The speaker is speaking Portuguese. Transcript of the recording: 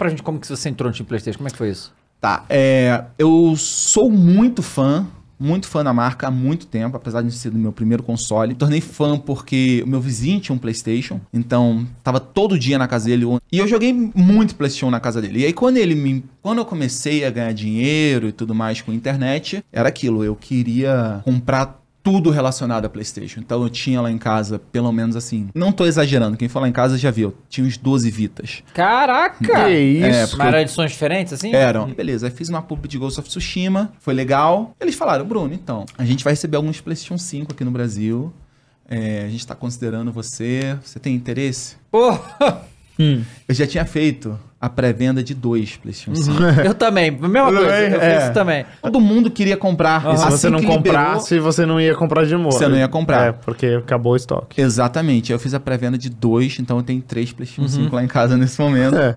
pra gente como que você entrou no time PlayStation, como é que foi isso? Tá, é, eu sou muito fã, muito fã da marca há muito tempo, apesar de ser do meu primeiro console. Tornei fã porque o meu vizinho tinha um PlayStation, então tava todo dia na casa dele. E eu joguei muito PlayStation na casa dele. E aí quando ele me, quando eu comecei a ganhar dinheiro e tudo mais com internet, era aquilo, eu queria comprar tudo relacionado a PlayStation. Então eu tinha lá em casa, pelo menos assim. Não tô exagerando, quem foi lá em casa já viu. Tinha uns 12 Vitas. Caraca! Que é isso! É, Mas eram edições diferentes, assim? Eram. Beleza, aí fiz uma pub de Ghost of Tsushima, foi legal. Eles falaram, Bruno, então, a gente vai receber alguns PlayStation 5 aqui no Brasil. É, a gente tá considerando você. Você tem interesse? Porra! Hum. Eu já tinha feito a pré-venda de dois PlayStation 5. Uhum. eu também, mesma coisa, eu é. fiz isso também. Todo mundo queria comprar. E se assim você não comprasse, liberou, você não ia comprar de novo. Você não ia comprar. É, porque acabou o estoque. Exatamente, eu fiz a pré-venda de dois, então eu tenho três PlayStation uhum. 5 lá em casa nesse momento. É.